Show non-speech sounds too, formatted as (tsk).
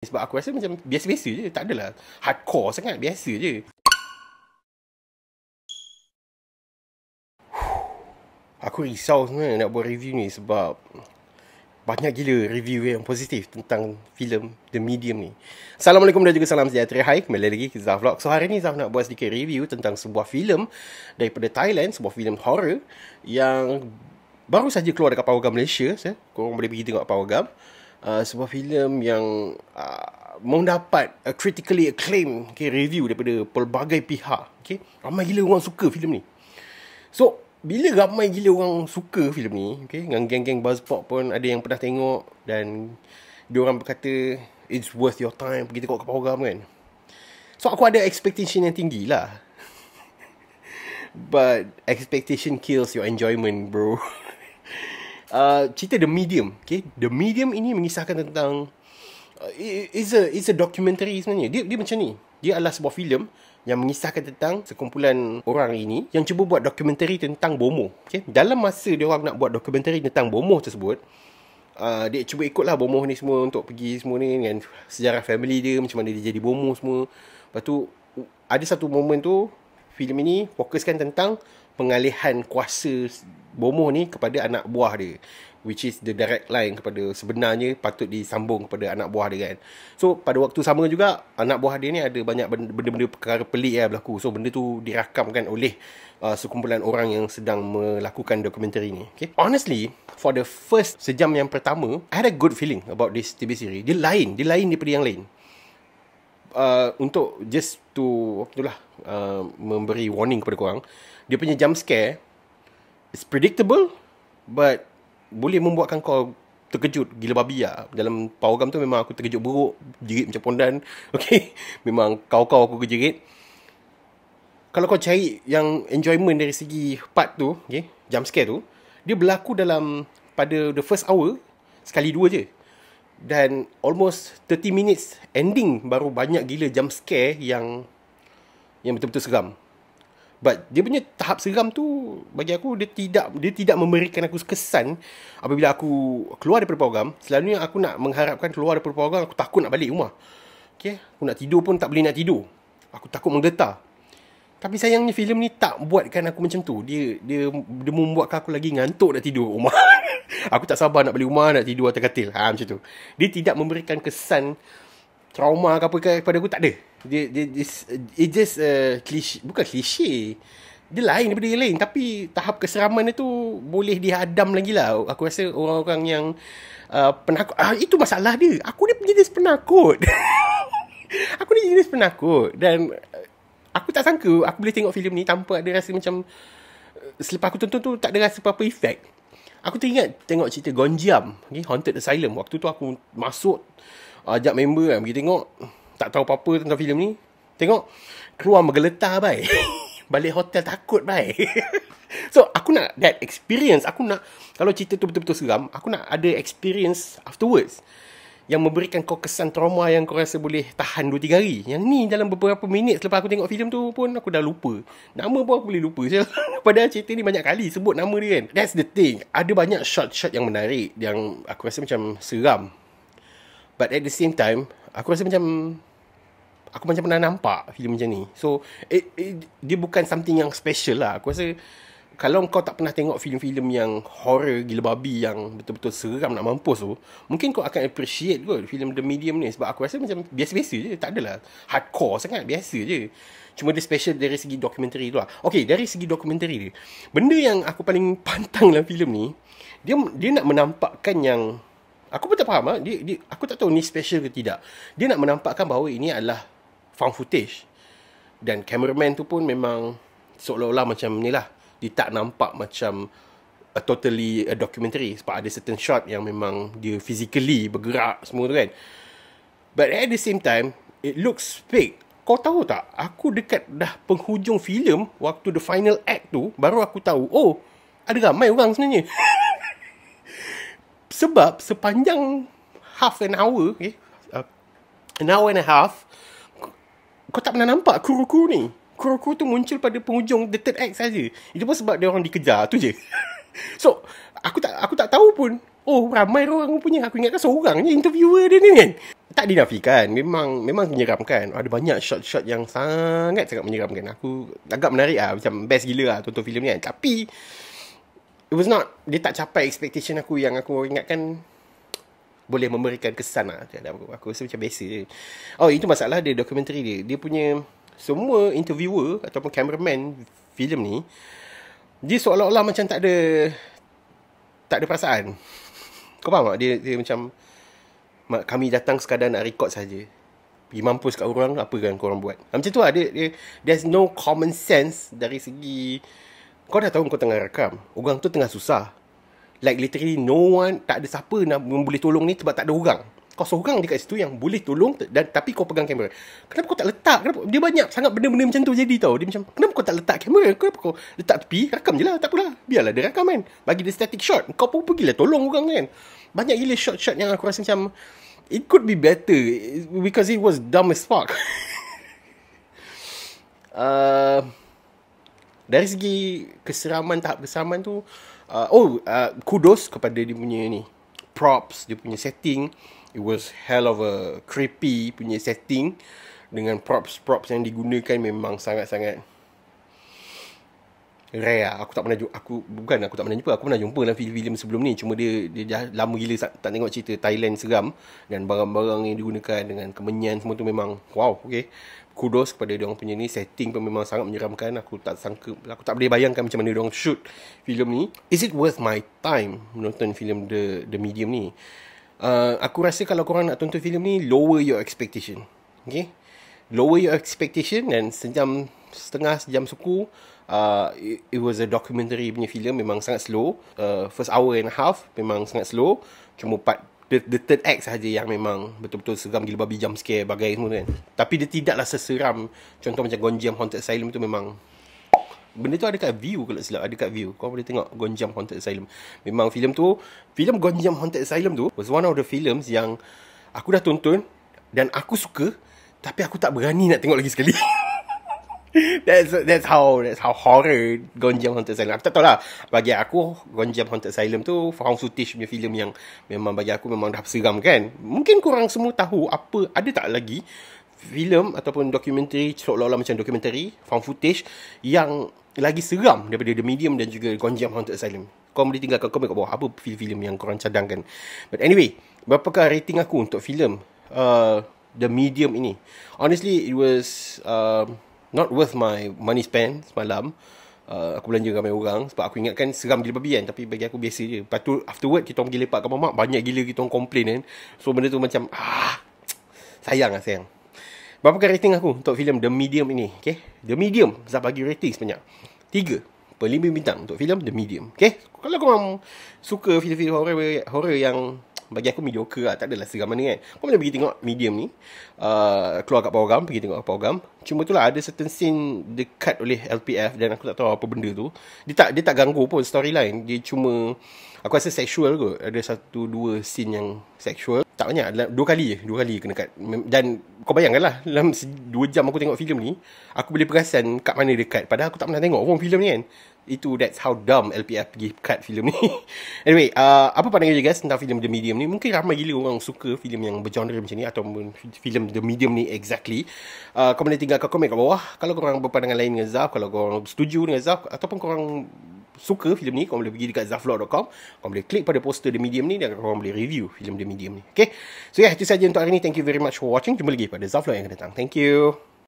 Eh, sebab aku rasa macam biasa-biasa je. Tak adalah hardcore sangat. Biasa je. (sighs) Aku risau sebenarnya nak buat review ni sebab banyak gila review yang positif tentang filem The Medium ni. Assalamualaikum dan juga salam sejahtera. Hai, kembali lagi ke Zaf Vlog. So, hari ni Zaf nak buat sedikit review tentang sebuah filem daripada Thailand. Sebuah filem horror yang baru saja keluar dekat Power Gam Malaysia. Korang boleh pergi tengok Power Gam uh, sebuah filem yang uh, dapat a critically acclaimed okay, review daripada pelbagai pihak. Okay? Ramai gila orang suka filem ni. So, bila ramai gila orang suka filem ni, okay, dengan geng-geng Buzzpop pun ada yang pernah tengok dan diorang berkata, it's worth your time pergi tengok ke program kan. So, aku ada expectation yang tinggi lah. (laughs) But expectation kills your enjoyment, bro. (laughs) uh, cerita The Medium. Okay, The Medium ini mengisahkan tentang uh, it's a it's a documentary sebenarnya. Dia dia macam ni. Dia adalah sebuah filem yang mengisahkan tentang sekumpulan orang ini yang cuba buat dokumentari tentang bomoh. Okay? Dalam masa dia orang nak buat dokumentari tentang bomoh tersebut, uh, dia cuba ikutlah bomoh ni semua untuk pergi semua ni dengan sejarah family dia, macam mana dia jadi bomoh semua. Lepas tu, ada satu momen tu, filem ini fokuskan tentang pengalihan kuasa bomoh ni kepada anak buah dia which is the direct line kepada sebenarnya patut disambung kepada anak buah dia kan so pada waktu sama juga anak buah dia ni ada banyak benda-benda perkara pelik yang berlaku so benda tu dirakamkan oleh uh, sekumpulan orang yang sedang melakukan dokumentari ni okay? honestly for the first sejam yang pertama I had a good feeling about this TV series dia lain dia lain daripada yang lain uh, untuk just to itulah uh, memberi warning kepada korang dia punya jump scare It's predictable But Boleh membuatkan kau Terkejut Gila babi lah Dalam power gum tu Memang aku terkejut buruk Jerit macam pondan (laughs) Okay Memang kau-kau aku kejerit Kalau kau cari Yang enjoyment Dari segi part tu Okay Jump scare tu Dia berlaku dalam Pada the first hour Sekali dua je Dan Almost 30 minutes Ending Baru banyak gila jump scare Yang Yang betul-betul seram But dia punya tahap seram tu bagi aku dia tidak dia tidak memberikan aku kesan apabila aku keluar daripada program. Selalunya aku nak mengharapkan keluar daripada program aku takut nak balik rumah. Okay? Aku nak tidur pun tak boleh nak tidur. Aku takut menggetar. Tapi sayangnya filem ni tak buatkan aku macam tu. Dia dia dia membuatkan aku lagi ngantuk nak tidur rumah. (laughs) aku tak sabar nak balik rumah nak tidur atas katil. Ha macam tu. Dia tidak memberikan kesan trauma ke apa ke pada aku tak ada. Dia dia it just a cliche, bukan cliche. Dia lain daripada yang lain tapi tahap keseraman dia tu boleh dihadam lagi lah. Aku rasa orang-orang yang uh, penakut ah, itu masalah dia. Aku ni jenis penakut. (laughs) aku ni jenis penakut dan uh, aku tak sangka aku boleh tengok filem ni tanpa ada rasa macam uh, selepas aku tonton tu tak ada rasa apa-apa efek. Aku teringat tengok cerita Gonjiam, okay? Haunted Asylum. Waktu tu aku masuk ajak member kan pergi tengok tak tahu apa-apa tentang filem ni tengok keluar menggeletar baik (laughs) balik hotel takut baik (laughs) so aku nak that experience aku nak kalau cerita tu betul-betul seram aku nak ada experience afterwards yang memberikan kau kesan trauma yang kau rasa boleh tahan 2-3 hari. Yang ni dalam beberapa minit selepas aku tengok filem tu pun aku dah lupa. Nama pun aku boleh lupa. (laughs) Padahal cerita ni banyak kali sebut nama dia kan. That's the thing. Ada banyak shot-shot yang menarik. Yang aku rasa macam seram. But at the same time, aku rasa macam aku macam pernah nampak filem macam ni. So, it, it, dia bukan something yang special lah. Aku rasa kalau kau tak pernah tengok filem-filem yang horror gila babi yang betul-betul seram nak mampus tu, mungkin kau akan appreciate kot filem The Medium ni sebab aku rasa macam biasa-biasa je, tak adalah hardcore sangat, biasa je. Cuma dia special dari segi dokumentari tu lah. Okay, dari segi dokumentari dia. Benda yang aku paling (laughs) pantang dalam filem ni, dia dia nak menampakkan yang Aku pun tak faham ah. Dia, dia, aku tak tahu ni special ke tidak. Dia nak menampakkan bahawa ini adalah found footage. Dan cameraman tu pun memang seolah-olah macam ni lah. Dia tak nampak macam a totally a documentary. Sebab ada certain shot yang memang dia physically bergerak semua tu kan. But at the same time, it looks fake. Kau tahu tak, aku dekat dah penghujung filem waktu the final act tu, baru aku tahu, oh, ada ramai orang sebenarnya. (laughs) sebab sepanjang half an hour okay, uh, an hour and a half kau tak pernah nampak kuru-kuru ni kuru-kuru tu muncul pada penghujung the third act saja itu pun sebab dia orang dikejar tu je (laughs) so aku tak aku tak tahu pun oh ramai orang punya aku ingatkan seorang je interviewer dia ni kan tak dinafikan memang memang menyeramkan ada banyak shot-shot yang sangat sangat menyeramkan aku agak menarik lah macam best gila lah tonton filmnya kan tapi It was not Dia tak capai expectation aku Yang aku ingatkan Boleh memberikan kesan lah aku, aku rasa macam biasa je Oh itu masalah dia Dokumentari dia Dia punya Semua interviewer Ataupun cameraman filem ni Dia seolah-olah macam tak ada Tak ada perasaan (laughs) Kau faham tak? Dia, dia macam kami datang sekadar nak record saja. Pergi mampus kat orang, apa yang kau orang buat? Macam tu lah, dia, there's no common sense dari segi kau dah tahu kau tengah rekam. Orang tu tengah susah. Like literally no one, tak ada siapa nak boleh tolong ni sebab tak ada orang. Kau seorang dekat situ yang boleh tolong dan tapi kau pegang kamera. Kenapa kau tak letak? Kenapa? Dia banyak sangat benda-benda macam tu jadi tau. Dia macam, kenapa kau tak letak kamera? Kenapa kau letak tepi? rekam je lah. Tak apalah. Biarlah dia rekam kan. Bagi dia static shot. Kau pun pergilah tolong orang kan. Banyak gila shot-shot yang aku rasa macam, it could be better because it was dumb as fuck. (laughs) Uh, dari segi keseraman tahap keseraman tu uh, oh uh, kudos kepada dia punya ni props dia punya setting it was hell of a creepy punya setting dengan props props yang digunakan memang sangat-sangat rare lah. aku tak pernah jumpa, aku bukan aku tak pernah jumpa aku pernah jumpa dalam filem-filem sebelum ni cuma dia dia dah lama gila tak, tak tengok cerita Thailand seram dan barang-barang yang digunakan dengan kemenyan semua tu memang wow okay. kudos kepada dia orang punya ni setting pun memang sangat menyeramkan aku tak sangka aku tak boleh bayangkan macam mana dia orang shoot filem ni is it worth my time menonton filem the the medium ni uh, aku rasa kalau korang nak tonton filem ni lower your expectation Okay, lower your expectation dan senjam setengah jam suku uh, it, it was a documentary punya filem memang sangat slow uh, first hour and a half memang sangat slow cuma part the, the third act saja yang memang betul-betul seram gila babi jump scare bagai semua kan tapi dia tidaklah seseram contoh macam Gonjam Haunted Asylum tu memang benda tu ada kat view kalau silap ada kat view kau boleh tengok Gonjam Haunted Asylum memang filem tu filem Gonjam Haunted Asylum tu was one of the films yang aku dah tonton dan aku suka tapi aku tak berani nak tengok lagi sekali (laughs) (laughs) that's that's how that's how horror Gonjam Haunted Asylum. Aku tak tahu lah. Bagi aku Gonjam Haunted Asylum tu found footage punya filem yang memang bagi aku memang dah seram kan. Mungkin kurang semua tahu apa ada tak lagi filem ataupun dokumentari seolah-olah macam dokumentari found footage yang lagi seram daripada The Medium dan juga Gonjam Haunted Asylum. Kau boleh tinggalkan komen kat bawah apa filem-filem yang kurang cadangkan. But anyway, berapakah rating aku untuk filem uh, The Medium ini? Honestly, it was uh, not worth my money spend semalam. Uh, aku belanja ramai orang sebab aku ingatkan seram gila babi kan tapi bagi aku biasa je. Lepas tu afterward kita pergi lepak kat mamak banyak gila kita orang complain kan. So benda tu macam ah (tsk) sayang lah sayang. Berapa kan rating aku untuk filem The Medium ini? Okay? The Medium Zah bagi rating sebanyak tiga. per 5 bintang untuk filem The Medium. Okay? Kalau korang suka filem-filem horror, horror yang bagi aku mediocre lah. Tak adalah seram mana kan. Kau boleh pergi tengok medium ni. Uh, keluar kat program. Pergi tengok program. Cuma tu lah ada certain scene dekat oleh LPF. Dan aku tak tahu apa benda tu. Dia tak dia tak ganggu pun storyline. Dia cuma... Aku rasa sexual kot. Ada satu dua scene yang sexual. Tak banyak. Dua kali je. Dua kali kena cut. Dan kau bayangkan lah. Dalam dua jam aku tengok filem ni. Aku boleh perasan kat mana dekat. Padahal aku tak pernah tengok pun filem ni kan. Itu that's how dumb LPR pergi cut filem ni. (laughs) anyway, uh, apa pandangan you guys tentang filem The Medium ni? Mungkin ramai gila orang suka filem yang bergenre macam ni atau filem The Medium ni exactly. Uh, korang boleh tinggalkan komen kat bawah. Kalau orang berpandangan lain dengan Zaf, kalau orang setuju dengan Zaf ataupun orang suka filem ni, korang boleh pergi dekat zaflog.com. Korang boleh klik pada poster The Medium ni dan orang boleh review filem The Medium ni. Okay? So yeah, itu saja untuk hari ni. Thank you very much for watching. Jumpa lagi pada zaflog yang akan datang. Thank you.